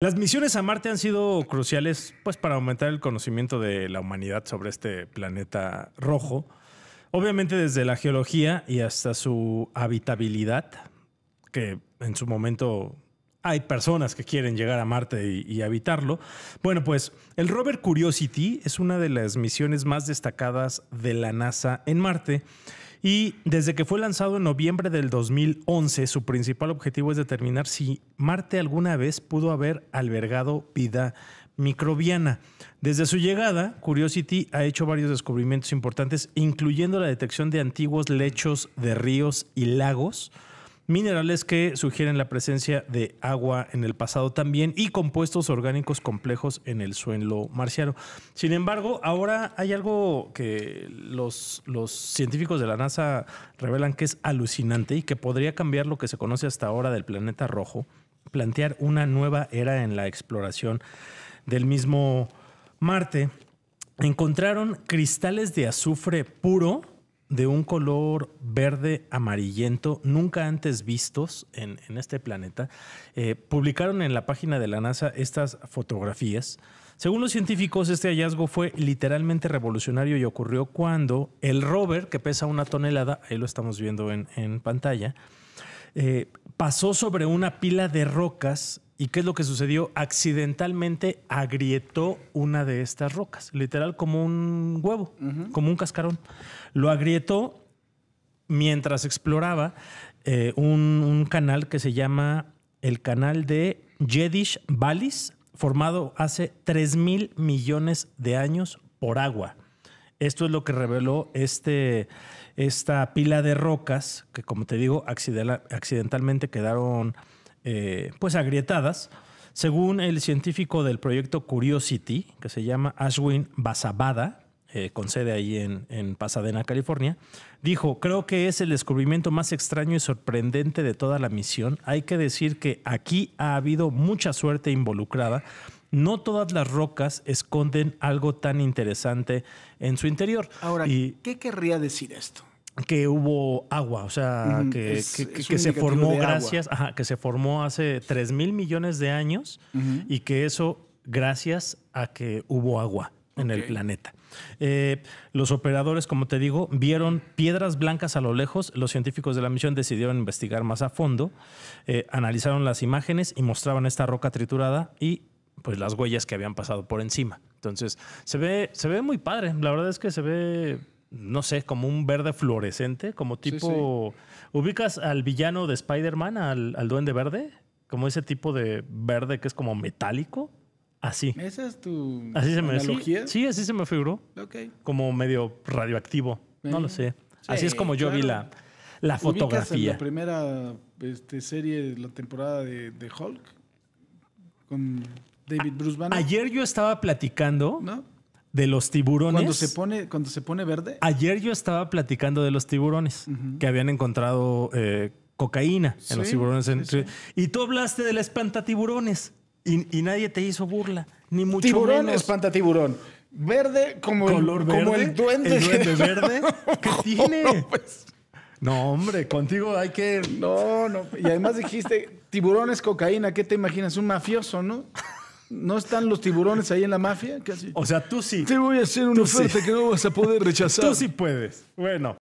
Las misiones a Marte han sido cruciales pues, para aumentar el conocimiento de la humanidad sobre este planeta rojo, obviamente desde la geología y hasta su habitabilidad, que en su momento hay personas que quieren llegar a Marte y, y, habitarlo. Bueno, pues el rover Curiosity es una de las misiones más destacadas de la NASA en Marte y desde que fue lanzado en noviembre del 2011, su principal objetivo es determinar si Marte alguna vez pudo haber albergado vida microbiana. Desde su llegada, Curiosity ha hecho varios descubrimientos importantes, incluyendo la detección de antiguos lechos de ríos y lagos, minerales que sugieren la presencia de agua en el pasado también y compuestos orgánicos complejos en el suelo marciano. Sin embargo, ahora hay algo que los, científicos de la NASA revelan que es alucinante y que podría cambiar lo que se conoce hasta ahora del planeta rojo, plantear una nueva era en la exploración del mismo Marte. Encontraron cristales de azufre puro, de un color verde amarillento nunca antes vistos en, este planeta. Eh, publicaron en la página de la NASA estas fotografías. Según los científicos, este hallazgo fue literalmente revolucionario y ocurrió cuando el rover, que pesa una tonelada, ahí lo estamos viendo en, pantalla, eh, pasó sobre una pila de rocas ¿Y qué es lo que sucedió? Accidentalmente agrietó una de estas rocas, literal como un huevo, como un cascarón. Lo agrietó mientras exploraba eh, un, canal que se llama el canal de Yedish Vallis, formado hace 3 mil millones de años por agua. Esto es lo que reveló este, esta pila de rocas que, como te digo, accidentalmente quedaron eh, pues agrietadas, según el científico del proyecto Curiosity, que se llama Ashwin Basabada, eh, con sede ahí en, en, Pasadena, California, dijo, creo que es el descubrimiento más extraño y sorprendente de toda la misión. Hay que decir que aquí ha habido mucha suerte involucrada. No todas las rocas esconden algo tan interesante en su interior. Ahora, y, ¿qué querría decir esto? que hubo agua, o sea, que, se formó gracias, ajá, que se formó hace 3 mil millones de años y que eso gracias a que hubo agua en el planeta. Eh, los operadores, como te digo, vieron piedras blancas a lo lejos. Los científicos de la misión decidieron investigar más a fondo, eh, analizaron las imágenes y mostraban esta roca triturada y pues las huellas que habían pasado por encima. Entonces, se ve, se ve muy padre. La verdad es que se ve no sé, como un verde fluorescente, como tipo... ¿Ubicas al villano de Spider-Man, al, duende verde? Como ese tipo de verde que es como metálico. Así. ¿Esa es tu así se Me, sí, sí, así se me figuró. Ok. Como medio radioactivo. no lo sé. así es como yo vi la, la fotografía. En la primera este, serie, la temporada de, Hulk? Con David Bruce Banner. Ayer yo estaba platicando... ¿No? de los tiburones. Cuando se pone, cuando se pone verde. Ayer yo estaba platicando de los tiburones que habían encontrado eh, cocaína en los tiburones. Y tú hablaste del espantatiburones y, y nadie te hizo burla, ni mucho tiburón, menos. espantatiburón. Verde como, el, como duende. verde que tiene. Pues. no, hombre, contigo hay que. No, no. Y además dijiste tiburones, cocaína. ¿Qué te imaginas? Un mafioso, ¿no? ¿No están los tiburones ahí en la mafia? O sea, tú sí. Te voy a hacer una oferta que no vas a poder rechazar. Tú sí puedes. Bueno,